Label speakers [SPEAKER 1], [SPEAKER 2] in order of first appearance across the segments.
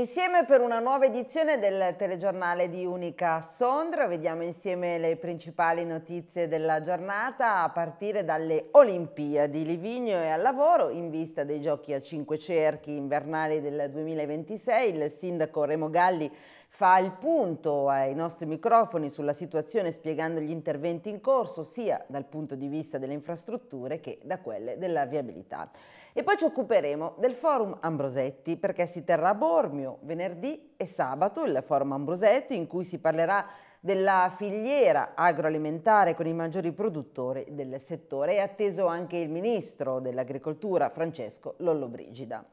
[SPEAKER 1] Insieme per una nuova edizione del telegiornale di Unica Sondra, vediamo insieme le principali notizie della giornata a partire dalle Olimpiadi. Livigno è al lavoro in vista dei giochi a cinque cerchi invernali del 2026. Il sindaco Remo Galli fa il punto ai nostri microfoni sulla situazione spiegando gli interventi in corso sia dal punto di vista delle infrastrutture che da quelle della viabilità. E poi ci occuperemo del Forum Ambrosetti perché si terrà a Bormio venerdì e sabato il Forum Ambrosetti in cui si parlerà della filiera agroalimentare con i maggiori produttori del settore. È atteso anche il ministro dell'agricoltura Francesco Lollobrigida.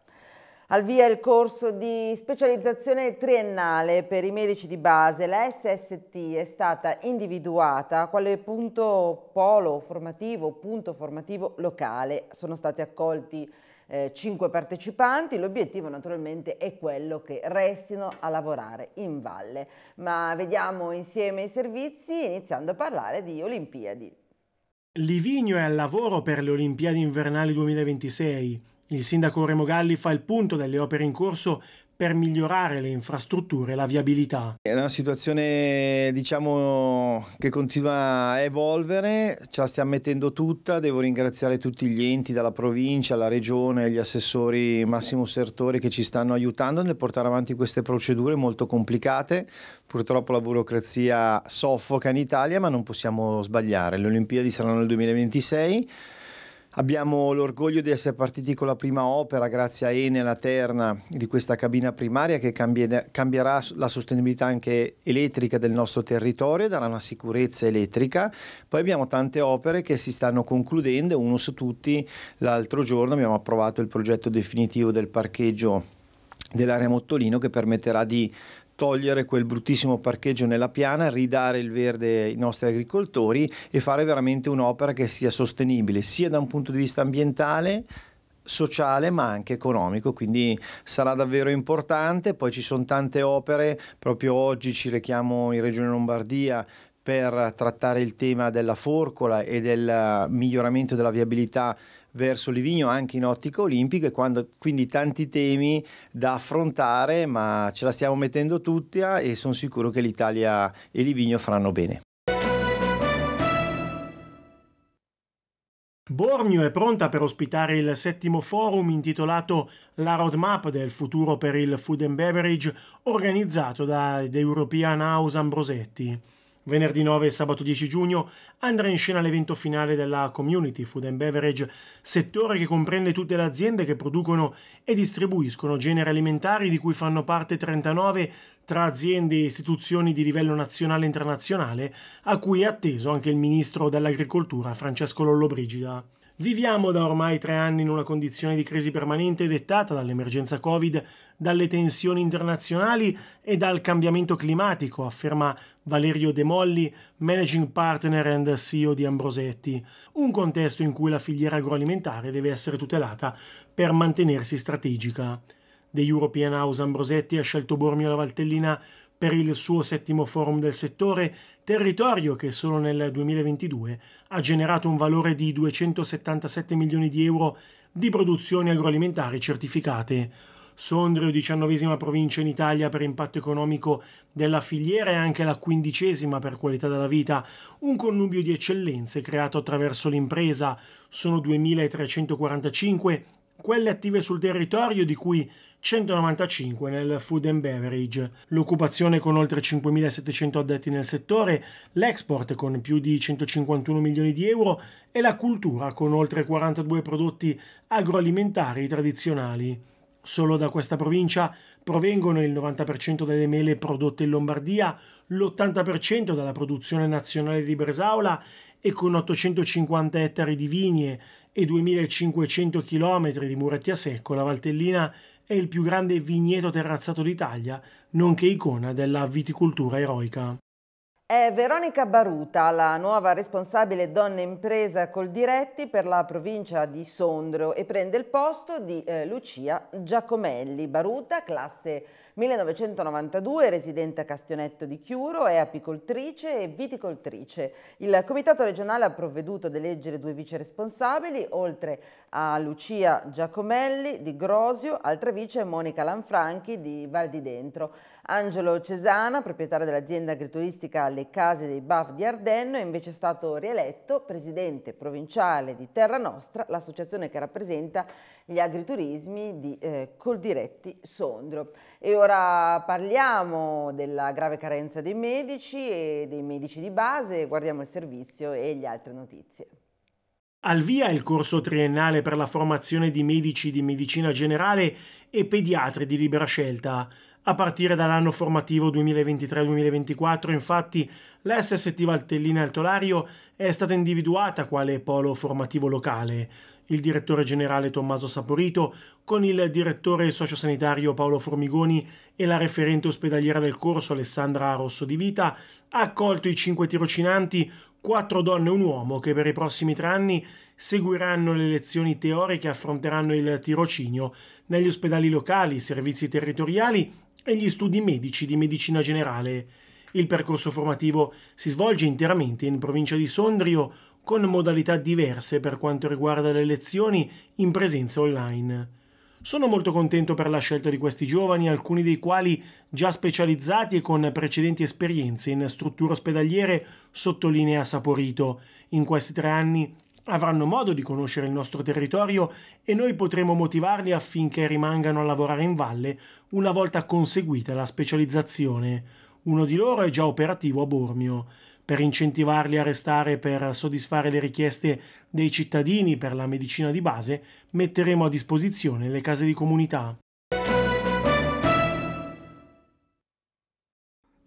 [SPEAKER 1] Al via il corso di specializzazione triennale per i medici di base, la SST è stata individuata quale punto polo formativo, punto formativo locale. Sono stati accolti eh, 5 partecipanti, l'obiettivo naturalmente è quello che restino a lavorare in valle. Ma vediamo insieme i servizi iniziando a parlare di Olimpiadi.
[SPEAKER 2] Livigno è al lavoro per le Olimpiadi invernali 2026. Il sindaco Remogalli fa il punto delle opere in corso per migliorare le infrastrutture e la viabilità.
[SPEAKER 3] È una situazione diciamo, che continua a evolvere, ce la stiamo mettendo tutta, devo ringraziare tutti gli enti dalla provincia, la regione, gli assessori Massimo Sertori che ci stanno aiutando nel portare avanti queste procedure molto complicate. Purtroppo la burocrazia soffoca in Italia ma non possiamo sbagliare, le Olimpiadi saranno nel 2026 Abbiamo l'orgoglio di essere partiti con la prima opera grazie a Ene, la terna di questa cabina primaria che cambierà la sostenibilità anche elettrica del nostro territorio, e darà una sicurezza elettrica. Poi abbiamo tante opere che si stanno concludendo, uno su tutti l'altro giorno abbiamo approvato il progetto definitivo del parcheggio dell'area Mottolino che permetterà di togliere quel bruttissimo parcheggio nella piana, ridare il verde ai nostri agricoltori e fare veramente un'opera che sia sostenibile sia da un punto di vista ambientale sociale ma anche economico, quindi sarà davvero importante. Poi ci sono tante opere, proprio oggi ci rechiamo in Regione Lombardia per trattare il tema della forcola e del eh, miglioramento della viabilità verso Livigno anche in ottica olimpica e quando, quindi tanti temi da affrontare ma ce la stiamo mettendo tutti eh, e sono sicuro che l'Italia e Livigno faranno bene.
[SPEAKER 2] Bormio è pronta per ospitare il settimo forum intitolato La roadmap del futuro per il food and beverage organizzato da The European House Ambrosetti. Venerdì 9 e sabato 10 giugno andrà in scena l'evento finale della Community Food and Beverage, settore che comprende tutte le aziende che producono e distribuiscono generi alimentari di cui fanno parte 39 tra aziende e istituzioni di livello nazionale e internazionale, a cui è atteso anche il ministro dell'Agricoltura Francesco Lollobrigida. Viviamo da ormai tre anni in una condizione di crisi permanente dettata dall'emergenza Covid, dalle tensioni internazionali e dal cambiamento climatico, afferma Valerio De Molli, managing partner and CEO di Ambrosetti, un contesto in cui la filiera agroalimentare deve essere tutelata per mantenersi strategica. The European House Ambrosetti ha scelto Bormio la Valtellina per il suo settimo forum del settore territorio che solo nel 2022 ha generato un valore di 277 milioni di euro di produzioni agroalimentari certificate. Sondrio, diciannovesima provincia in Italia per impatto economico della filiera e anche la quindicesima per qualità della vita, un connubio di eccellenze creato attraverso l'impresa. Sono 2345 quelle attive sul territorio di cui 195 nel food and beverage, l'occupazione con oltre 5.700 addetti nel settore, l'export con più di 151 milioni di euro e la cultura con oltre 42 prodotti agroalimentari tradizionali. Solo da questa provincia provengono il 90% delle mele prodotte in Lombardia, l'80% dalla produzione nazionale di Bresaola e con 850 ettari di vigne e 2500 km di muretti a secco, la Valtellina è il più grande vigneto terrazzato d'Italia, nonché icona della viticoltura eroica.
[SPEAKER 1] È Veronica Baruta, la nuova responsabile donna impresa col diretti per la provincia di Sondrio e prende il posto di eh, Lucia Giacomelli. Baruta, classe 1992 residente a Castionetto di Chiuro, è apicoltrice e viticoltrice. Il Comitato regionale ha provveduto ad eleggere due vice responsabili, oltre a Lucia Giacomelli di Grosio, altra vice è Monica Lanfranchi di Val di Dentro. Angelo Cesana, proprietario dell'azienda agrituristica Le Case dei Baff di Ardenno, è invece stato rieletto presidente provinciale di Terra Nostra, l'associazione che rappresenta gli agriturismi di eh, Coldiretti Sondrio. E ora parliamo della grave carenza dei medici e dei medici di base, guardiamo il servizio e le altre notizie.
[SPEAKER 2] Al via il corso triennale per la formazione di medici di medicina generale e pediatri di libera scelta. A partire dall'anno formativo 2023-2024, infatti, l'SST SST Valtellina Altolario è stata individuata quale polo formativo locale il direttore generale Tommaso Saporito, con il direttore sociosanitario Paolo Formigoni e la referente ospedaliera del corso Alessandra Rosso di Vita, ha accolto i cinque tirocinanti, quattro donne e un uomo, che per i prossimi tre anni seguiranno le lezioni teoriche e affronteranno il tirocinio negli ospedali locali, servizi territoriali e gli studi medici di medicina generale. Il percorso formativo si svolge interamente in provincia di Sondrio, con modalità diverse per quanto riguarda le lezioni in presenza online. Sono molto contento per la scelta di questi giovani, alcuni dei quali già specializzati e con precedenti esperienze in strutture ospedaliere, sottolinea Saporito. In questi tre anni avranno modo di conoscere il nostro territorio e noi potremo motivarli affinché rimangano a lavorare in valle una volta conseguita la specializzazione. Uno di loro è già operativo a Bormio per incentivarli a restare per soddisfare le richieste dei cittadini per la medicina di base, metteremo a disposizione le case di comunità.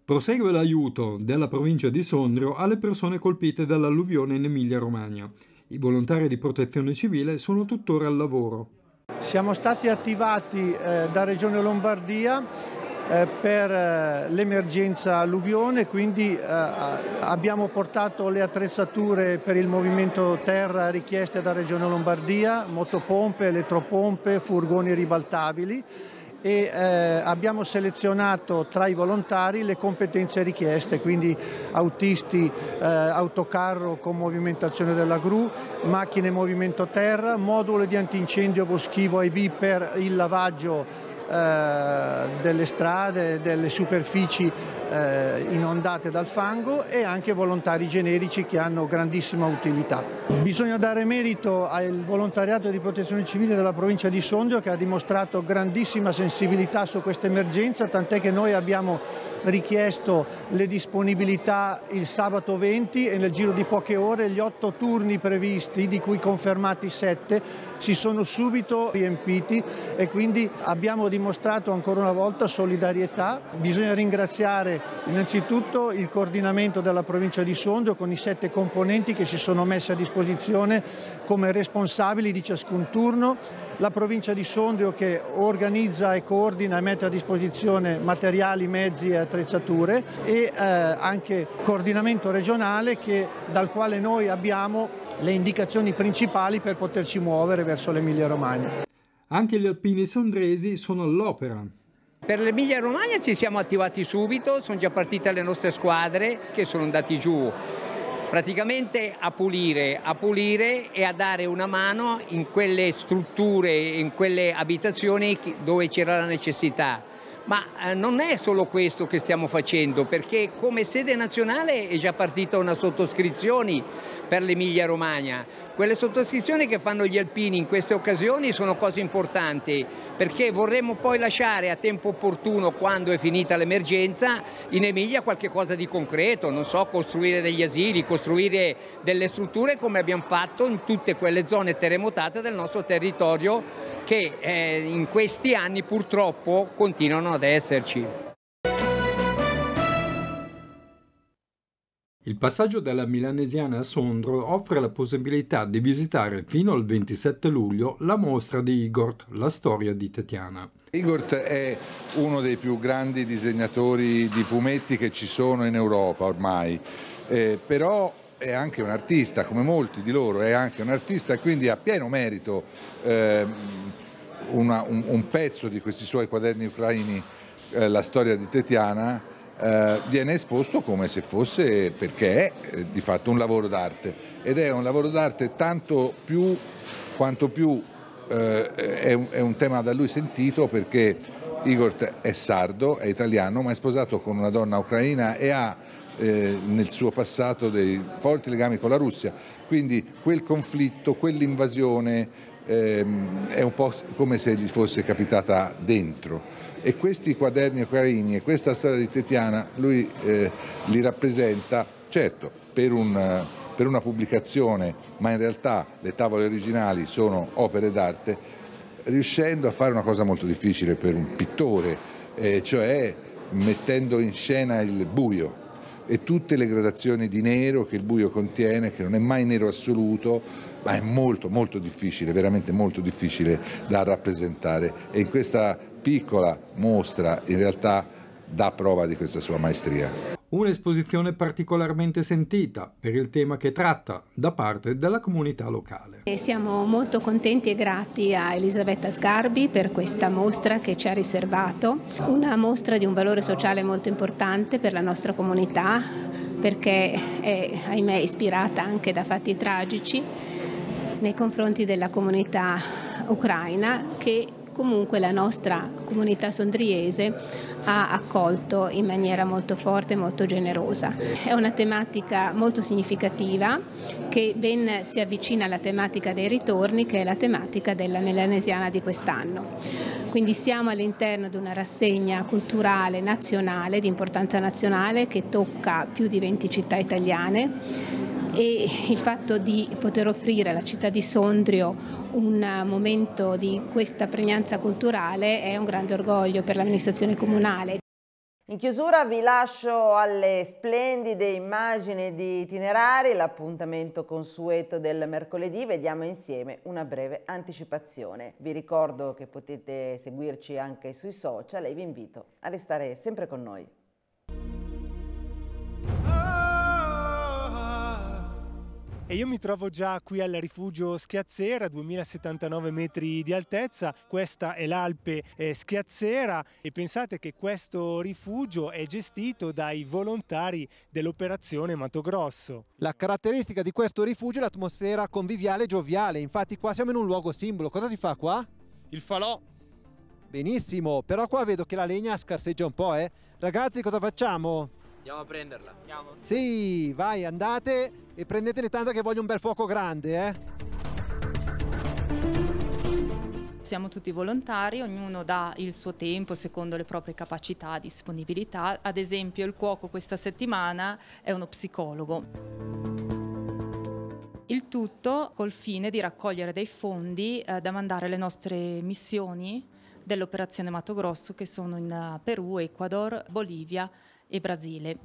[SPEAKER 4] Prosegue l'aiuto della provincia di Sondrio alle persone colpite dall'alluvione in Emilia-Romagna. I volontari di protezione civile sono tuttora al lavoro. Siamo stati
[SPEAKER 5] attivati eh, da Regione Lombardia eh, per eh, l'emergenza alluvione, quindi eh, abbiamo portato le attrezzature per il movimento terra richieste da Regione Lombardia, motopompe, elettropompe, furgoni ribaltabili e eh, abbiamo selezionato tra i volontari le competenze richieste, quindi autisti, eh, autocarro con movimentazione della gru, macchine movimento terra, modulo di antincendio boschivo IB per il lavaggio eh, delle strade, delle superfici eh, inondate dal fango e anche volontari generici che hanno grandissima utilità. Bisogna dare merito al volontariato di protezione civile della provincia di Sondrio che ha dimostrato grandissima sensibilità su questa emergenza, tant'è che noi abbiamo richiesto le disponibilità il sabato 20 e nel giro di poche ore gli otto turni previsti, di cui confermati sette, si sono subito riempiti e quindi abbiamo dimostrato ancora una volta solidarietà. Bisogna ringraziare innanzitutto il coordinamento della provincia di Sondrio con i sette componenti che si sono messi a disposizione come responsabili di ciascun turno, la provincia di Sondrio che organizza e coordina e mette a disposizione materiali, mezzi e attrezzature e eh, anche coordinamento regionale che, dal quale noi abbiamo le indicazioni principali per poterci muovere verso l'Emilia Romagna. Anche gli alpini
[SPEAKER 3] sondresi sono all'opera per l'Emilia Romagna ci siamo attivati subito, sono già partite le nostre squadre che sono andate giù praticamente a pulire, a pulire e a dare una mano in quelle strutture, in quelle abitazioni dove c'era la necessità. Ma eh, non è solo questo che stiamo facendo, perché come sede nazionale è già partita una sottoscrizione per l'Emilia Romagna. Quelle sottoscrizioni che fanno gli alpini in queste occasioni sono cose importanti, perché vorremmo poi lasciare a tempo opportuno, quando è finita l'emergenza, in Emilia qualche cosa di concreto, non so, costruire degli asili, costruire delle strutture come abbiamo fatto in tutte quelle zone terremotate del nostro territorio che eh, in questi anni purtroppo continuano ad esserci.
[SPEAKER 4] Il passaggio dalla Milanesiana a Sondro offre la possibilità di visitare fino al 27 luglio la mostra di Igor, la storia di Tatiana. Igor è uno dei più grandi disegnatori di fumetti che ci sono in Europa ormai, eh, però è anche un artista, come molti di loro, è anche un artista e quindi ha pieno merito eh, una, un, un, pezzo di questi suoi quaderni ucraini, eh, la storia di Tetiana, eh, viene esposto come se fosse, perché è eh, di fatto un lavoro d'arte ed è un lavoro d'arte tanto più quanto più eh, è un, è un tema da lui sentito perché Igor è sardo, è italiano, ma è sposato con una donna ucraina e ha eh, nel suo passato dei forti legami con la Russia. Quindi quel conflitto, quell'invasione, ehm, è un po' come se gli fosse capitata dentro. E questi quaderni ucraini e questa storia di Tetiana lui eh, li rappresenta, certo, per un per una pubblicazione, ma in realtà le tavole originali sono opere d'arte, riuscendo a fare una cosa molto difficile per un pittore, eh, cioè mettendo in scena il buio, e tutte le gradazioni di nero che il buio contiene, che non è mai nero assoluto, ma è molto molto difficile, veramente molto difficile da rappresentare e in questa piccola mostra in realtà dà prova di questa sua maestria un'esposizione particolarmente sentita per il tema che tratta da parte della comunità locale.
[SPEAKER 6] E siamo molto contenti e grati a Elisabetta Sgarbi per questa mostra che ci ha riservato, una mostra di un valore sociale molto importante per la nostra comunità perché è ahimè ispirata anche da fatti tragici nei confronti della comunità ucraina che comunque la nostra comunità sondriese ha accolto in maniera molto forte e molto generosa. È una tematica molto significativa che ben si avvicina alla tematica dei ritorni che è la tematica della melanesiana di quest'anno. Quindi siamo all'interno di una rassegna culturale nazionale, di importanza nazionale, che tocca più di 20 città italiane e il fatto di poter offrire alla città di Sondrio un momento di questa pregnanza culturale è un grande orgoglio per l'amministrazione comunale.
[SPEAKER 1] In chiusura vi lascio alle splendide immagini di itinerari, l'appuntamento consueto del mercoledì, vediamo insieme una breve anticipazione. Vi ricordo che potete seguirci anche sui social e vi invito a restare sempre con noi.
[SPEAKER 3] E io mi trovo già qui al rifugio Schiazzera, 2079 metri di altezza, questa è l'Alpe eh, Schiazzera e pensate che questo rifugio è gestito dai volontari dell'operazione Mato Grosso. La caratteristica di questo rifugio è l'atmosfera
[SPEAKER 5] conviviale e gioviale, infatti qua siamo in un luogo simbolo, cosa si fa qua? Il falò. Benissimo, però qua vedo che la legna scarseggia un po', eh? Ragazzi, cosa facciamo?
[SPEAKER 6] Andiamo a prenderla. Andiamo.
[SPEAKER 3] Sì, vai, andate e prendetene tanta che voglio un bel fuoco grande, eh. Siamo tutti volontari,
[SPEAKER 1] ognuno dà il suo tempo secondo le proprie capacità, disponibilità. Ad esempio il cuoco questa settimana è uno psicologo. Il tutto col fine di raccogliere dei fondi eh, da mandare alle nostre missioni dell'operazione Mato Grosso che sono in eh, Perù, Ecuador, Bolivia e Brasile.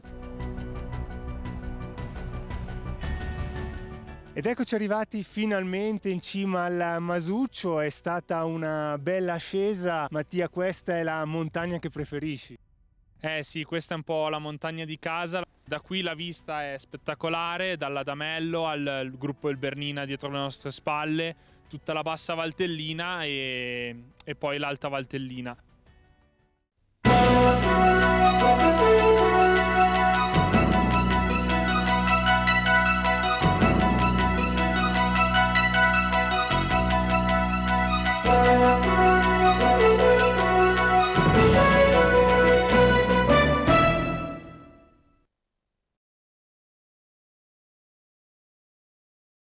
[SPEAKER 3] Ed eccoci arrivati finalmente in cima al Masuccio, è stata una bella ascesa. Mattia, questa è la montagna che preferisci? Eh sì, questa è un po' la montagna di casa. Da qui la vista è spettacolare, dall'Adamello al gruppo El Bernina dietro le nostre spalle, tutta la bassa Valtellina e, e poi l'alta Valtellina.